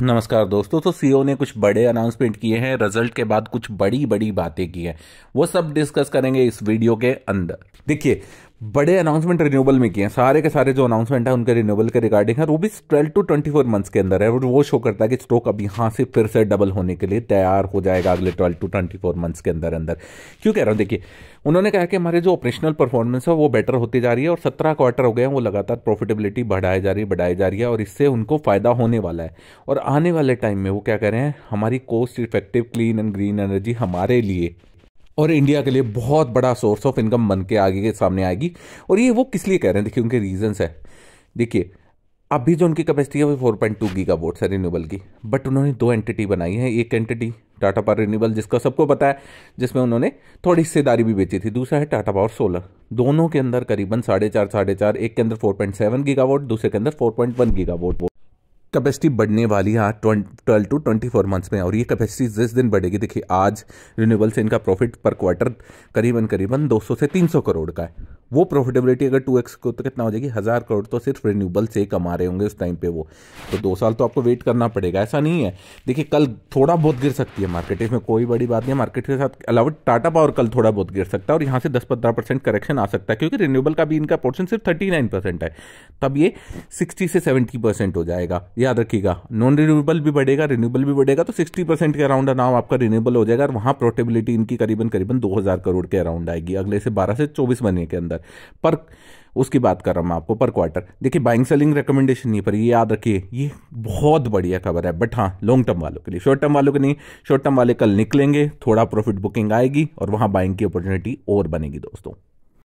नमस्कार दोस्तों तो सीईओ e ने कुछ बड़े अनाउंसमेंट किए हैं रिजल्ट के बाद कुछ बड़ी बड़ी बातें की हैं वो सब डिस्कस करेंगे इस वीडियो के अंदर देखिए बड़े अनाउंसमेंट रिन्यूबल में किए हैं सारे के सारे जो अनाउंसमेंट है उनके रिन्यूबल के रिगार्डिंग है वो भी twelve to twenty four months के अंदर है और वो शो करता है कि स्टॉक अब यहाँ से फिर से डबल होने के लिए तैयार हो जाएगा अगले twelve to twenty four months के अंदर अंदर क्यों कह रहा हूँ देखिए उन्होंने कहा कि हमारे जो ऑपरेशनल परफॉर्मेंस है वो बेटर होती जा रही है और सत्रह क्वार्टर हो गए हैं वो लगातार प्रॉफिटेबिलिटी बढ़ाई जा रही है बढ़ाई जा रही है और इससे उनको फ़ायदा होने वाला है और आने वाले टाइम में वो क्या कह रहे हैं हमारी cost effective clean and green energy हमारे लिए और इंडिया के लिए बहुत बड़ा सोर्स ऑफ इनकम बन के आगे के सामने आएगी और ये वो किस लिए कह रहे हैं देखिए उनके रीजंस है देखिए अभी जो उनकी कैपेसिटी है वो फोर पॉइंट टू गीगा बोर्ड है रिन्यूबल की बट उन्होंने दो एंटिटी बनाई है एक एंटिटी टाटा पावर रिन्यूबल जिसका सबको पता है जिसमें उन्होंने थोड़ी हिस्सेदारी भी बेची थी दूसरा है टाटा पावर सोलर दोनों के अंदर करीबन साढ़े चार साढ़े चार एक के अंदर four point seven gigawatt दूसरे के अंदर four point one gigawatt capacity बढ़ने वाली है twelve to twenty four months में और ये कैपेसिटी जिस दिन बढ़ेगी देखिए आज रिन्यूएबल से इनका प्रॉफिट पर क्वार्टर करीबन करीबन दो सौ से तीन सौ करोड़ का है वो प्रॉफिटेबिलिटी अगर टू एक्स को तो कितना हो जाएगी हज़ार करोड़ तो सिर्फ रिन्यूबल से कमा रहे होंगे उस टाइम पे वो तो दो साल तो आपको वेट करना पड़ेगा ऐसा नहीं है देखिए कल थोड़ा बहुत गिर सकती है मार्केट इसमें कोई बड़ी बात नहीं है मार्केट के साथ अलावा टाटा पावर कल थोड़ा बहुत गिर सकता है और यहाँ से दस पंद्रह परसेंट करेक्शन आ सकता है क्योंकि रिन्यूबल का भी इनका पोर्सन सिर्फ थर्टी नाइन परसेंट है तब ये सिक्सटी से सेवेंटी परसेंट हो जाएगा याद रखिएगा नॉन रिन्यूबल भी बढ़ेगा रिन्यूबल भी बढ़ेगा तो सिक्सटी परसेंट के अराउंड नाम आपका रिन्यूबल हो जाएगा और वहाँ प्रोटेबिलिटी इनकी करीबन करीबन दो हज़ार करोड़ के अराउंड आएगी अगले से बारह से चौबीस महीने के अंदर अंदर पर उसकी बात कर रहा हूँ मैं आपको पर क्वार्टर देखिए बाइंग सेलिंग रिकमेंडेशन नहीं पर ये याद रखिए ये बहुत बढ़िया खबर है बट हाँ लॉन्ग टर्म वालों के लिए शॉर्ट टर्म वालों के नहीं शॉर्ट टर्म वाले कल निकलेंगे थोड़ा प्रॉफिट बुकिंग आएगी और वहाँ बाइंग की अपॉर्चुनिटी और बनेगी दोस्तों